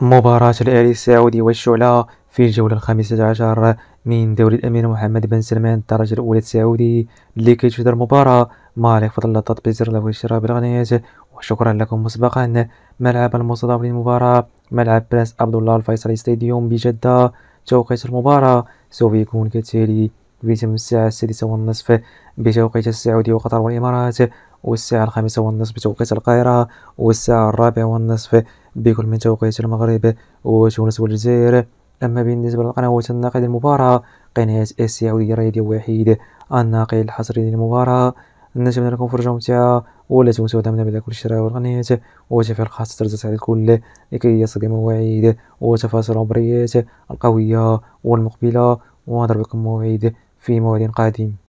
مباراة الأهلي السعودي والشعلة في الجولة الخامسة عشر من دوري الأمير محمد بن سلمان الدرجة الأولى السعودي لكي تشهد المباراة مع فضل اللطات بزر له وشراء بالغنيات وشكرا لكم مسبقا ملعب المستضاف للمباراة ملعب برنس عبد الله الفيصلي ستاديوم بجدة توقيت المباراة سوف يكون كالتالي بيتم الساعة السادسة والنصف بتوقيت السعودي وقطر والإمارات والساعة الخامسة والنصف بتوقيت القاهرة والساعة الرابعة والنصف بكل من توقيت المغرب وتونس والجزائر أما بالنسبة للقنوات الناقد المباراة قناة السعودية راديو واحد الناقد الحصري للمباراة نتمنى لكم فرجة ممتعة ولا تنسوا دعمنا باللايك والاشتراك والقناة وتفعيل خاصة ترزت على الكل لكي يصل مواعيد وتفاصيل العمريات القوية والمقبلة ونضرب لكم موعد في موعد قادم